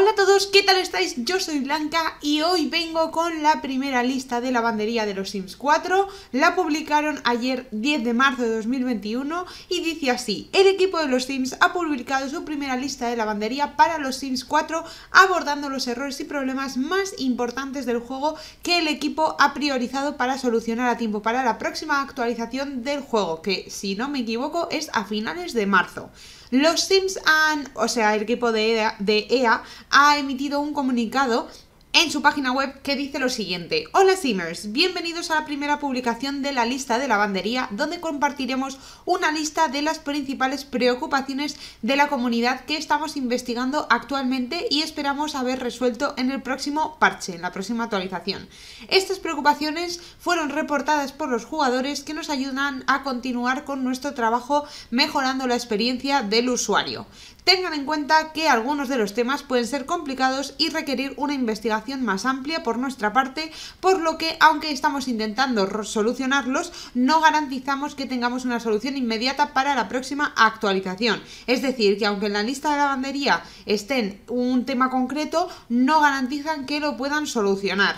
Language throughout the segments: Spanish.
Hola a todos, ¿qué tal estáis? Yo soy Blanca y hoy vengo con la primera lista de lavandería de los Sims 4. La publicaron ayer 10 de marzo de 2021 y dice así, el equipo de los Sims ha publicado su primera lista de lavandería para los Sims 4 abordando los errores y problemas más importantes del juego que el equipo ha priorizado para solucionar a tiempo para la próxima actualización del juego, que si no me equivoco es a finales de marzo. Los Sims han, o sea, el equipo de EA, de EA ha emitido un comunicado en su página web que dice lo siguiente. Hola Simmers, bienvenidos a la primera publicación de la lista de lavandería donde compartiremos una lista de las principales preocupaciones de la comunidad que estamos investigando actualmente y esperamos haber resuelto en el próximo parche, en la próxima actualización. Estas preocupaciones fueron reportadas por los jugadores que nos ayudan a continuar con nuestro trabajo mejorando la experiencia del usuario. Tengan en cuenta que algunos de los temas pueden ser complicados y requerir una investigación más amplia por nuestra parte, por lo que aunque estamos intentando solucionarlos, no garantizamos que tengamos una solución inmediata para la próxima actualización. Es decir, que aunque en la lista de lavandería bandería estén un tema concreto, no garantizan que lo puedan solucionar.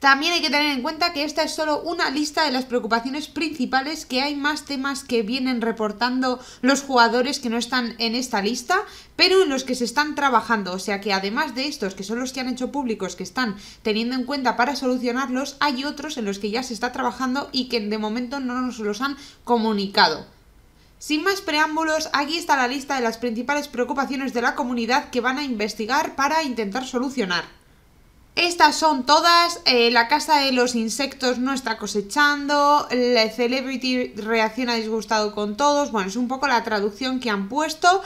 También hay que tener en cuenta que esta es solo una lista de las preocupaciones principales, que hay más temas que vienen reportando los jugadores que no están en esta lista, pero en los que se están trabajando. O sea que además de estos, que son los que han hecho públicos, que están teniendo en cuenta para solucionarlos, hay otros en los que ya se está trabajando y que de momento no nos los han comunicado. Sin más preámbulos, aquí está la lista de las principales preocupaciones de la comunidad que van a investigar para intentar solucionar. Estas son todas, eh, la casa de los insectos no está cosechando, la celebrity reacciona disgustado con todos, bueno, es un poco la traducción que han puesto,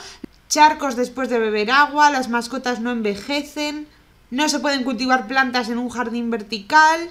charcos después de beber agua, las mascotas no envejecen, no se pueden cultivar plantas en un jardín vertical,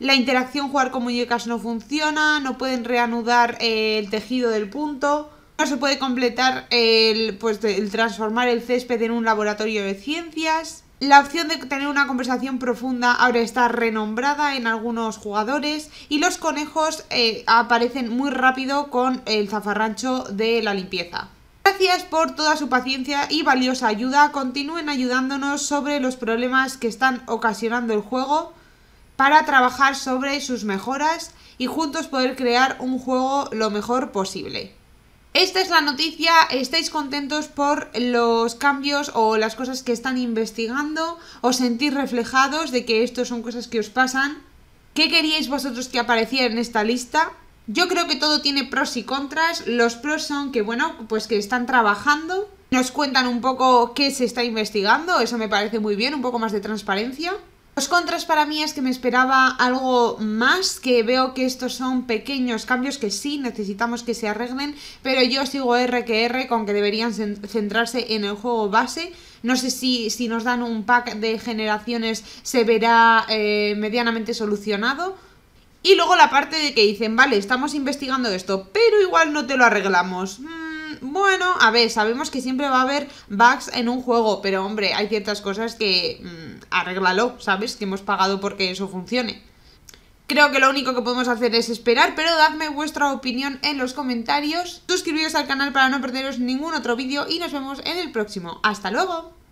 la interacción jugar con muñecas no funciona, no pueden reanudar eh, el tejido del punto, no se puede completar el, pues, el transformar el césped en un laboratorio de ciencias. La opción de tener una conversación profunda ahora está renombrada en algunos jugadores y los conejos eh, aparecen muy rápido con el zafarrancho de la limpieza. Gracias por toda su paciencia y valiosa ayuda. Continúen ayudándonos sobre los problemas que están ocasionando el juego para trabajar sobre sus mejoras y juntos poder crear un juego lo mejor posible. Esta es la noticia, ¿estáis contentos por los cambios o las cosas que están investigando? ¿Os sentís reflejados de que esto son cosas que os pasan? ¿Qué queríais vosotros que apareciera en esta lista? Yo creo que todo tiene pros y contras. Los pros son que, bueno, pues que están trabajando. Nos cuentan un poco qué se está investigando, eso me parece muy bien, un poco más de transparencia. Los contras para mí es que me esperaba algo más, que veo que estos son pequeños cambios que sí necesitamos que se arreglen, pero yo sigo R que R con que deberían centrarse en el juego base. No sé si, si nos dan un pack de generaciones se verá eh, medianamente solucionado. Y luego la parte de que dicen, vale, estamos investigando esto, pero igual no te lo arreglamos. Mm, bueno, a ver, sabemos que siempre va a haber bugs en un juego, pero hombre, hay ciertas cosas que mm, arreglalo, ¿sabes? Que hemos pagado porque eso funcione. Creo que lo único que podemos hacer es esperar, pero dadme vuestra opinión en los comentarios. Suscribiros al canal para no perderos ningún otro vídeo y nos vemos en el próximo. ¡Hasta luego!